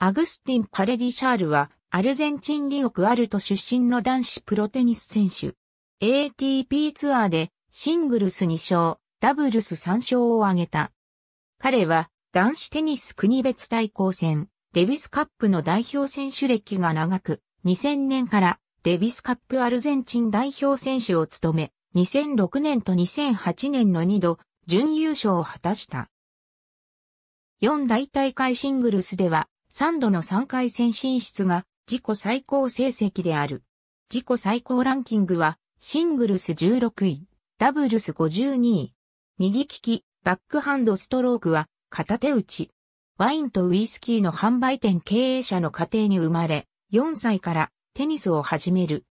アグスティン・パレディシャールは、アルゼンチンリオクアルト出身の男子プロテニス選手。ATP ツアーで、シングルス2勝、ダブルス3勝を挙げた。彼は、男子テニス国別対抗戦、デビスカップの代表選手歴が長く、2000年からデビスカップアルゼンチン代表選手を務め、2006年と2008年の2度、準優勝を果たした。4大大会シングルスでは、3度の3回戦進出が自己最高成績である。自己最高ランキングは、シングルス16位、ダブルス52位。右利き、バックハンドストロークは、片手打ち。ワインとウイスキーの販売店経営者の家庭に生まれ、4歳からテニスを始める。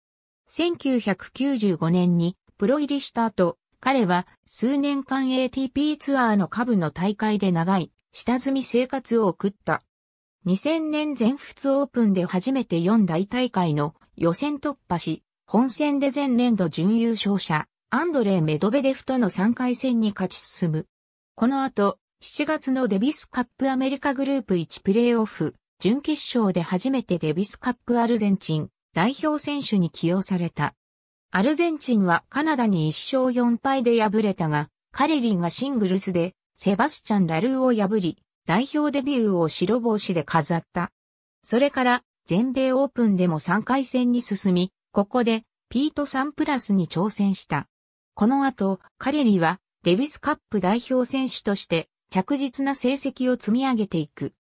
1995年にプロ入りした後、彼は数年間 ATP ツアーの下部の大会で長い下積み生活を送った。2000年全仏オープンで初めて4大大会の予選突破し、本戦で前年度準優勝者、アンドレイ・メドベデフとの3回戦に勝ち進む。この後、7月のデビスカップアメリカグループ1プレーオフ、準決勝で初めてデビスカップアルゼンチン代表選手に起用された。アルゼンチンはカナダに1勝4敗で敗れたが、カレリンがシングルスでセバスチャン・ラルーを破り、代表デビューを白星で飾った。それから全米オープンでも3回戦に進み、ここでピート・サンプラスに挑戦した。この後、彼にはデビスカップ代表選手として着実な成績を積み上げていく。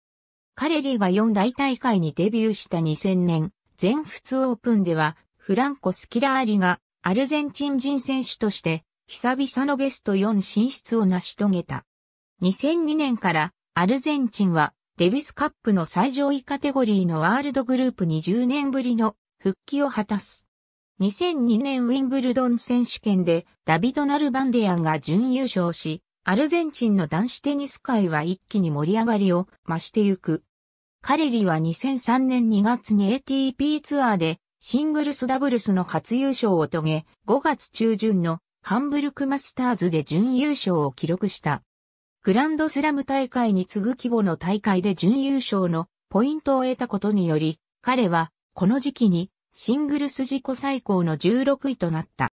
彼リが4大大会にデビューした2000年、全仏オープンでは、フランコ・スキラーリがアルゼンチン人選手として、久々のベスト4進出を成し遂げた。2002年からアルゼンチンはデビスカップの最上位カテゴリーのワールドグループに10年ぶりの復帰を果たす。2002年ウィンブルドン選手権でダビド・ナルバンデアンが準優勝し、アルゼンチンの男子テニス界は一気に盛り上がりを増してゆく。カレリは2003年2月に ATP ツアーでシングルスダブルスの初優勝を遂げ、5月中旬のハンブルクマスターズで準優勝を記録した。グランドスラム大会に次ぐ規模の大会で準優勝のポイントを得たことにより、彼はこの時期にシングルス自己最高の16位となった。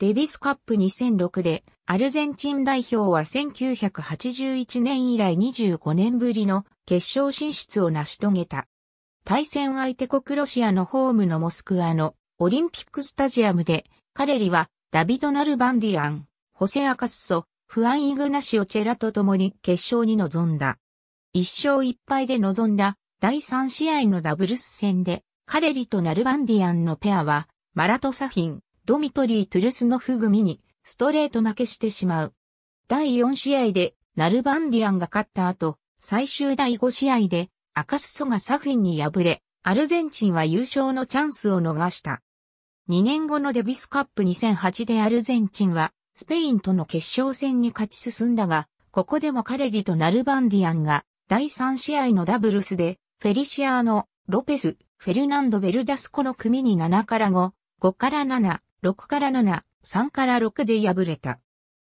デビスカップ2006でアルゼンチン代表は1981年以来25年ぶりの決勝進出を成し遂げた。対戦相手国ロシアのホームのモスクワのオリンピックスタジアムで、彼にリはダビド・ナルバンディアン、ホセア・カッソ、フアン・イグナシオ・チェラと共に決勝に臨んだ。一勝一敗で臨んだ第3試合のダブルス戦で、カレリとナルバンディアンのペアは、マラトサフィン、ドミトリー・トゥルスノフグミに、ストレート負けしてしまう。第4試合で、ナルバンディアンが勝った後、最終第5試合で、アカスソがサフィンに敗れ、アルゼンチンは優勝のチャンスを逃した。2年後のデビスカップ2008でアルゼンチンはスペインとの決勝戦に勝ち進んだが、ここでもカレリとナルバンディアンが第3試合のダブルスでフェリシアーノ、ロペス、フェルナンド・ベルダスコの組に7から5、5から7、6から7、3から6で敗れた。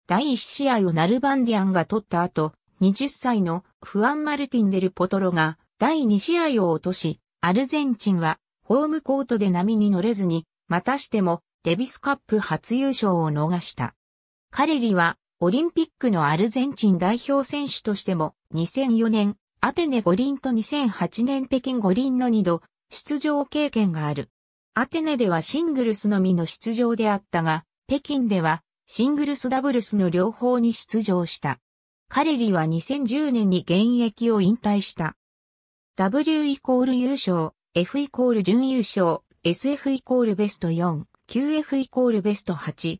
第1試合をナルバンディアンが取った後、20歳のフアン・マルティン・デル・ポトロが第2試合を落とし、アルゼンチンはホームコートで波に乗れずに、またしてもデビスカップ初優勝を逃した。カレリはオリンピックのアルゼンチン代表選手としても2004年アテネ五輪と2008年北京五輪の2度出場経験がある。アテネではシングルスのみの出場であったが、北京ではシングルスダブルスの両方に出場した。カレリは2010年に現役を引退した。W イコール優勝、F イコール準優勝、SF イコールベスト4、QF イコールベスト8、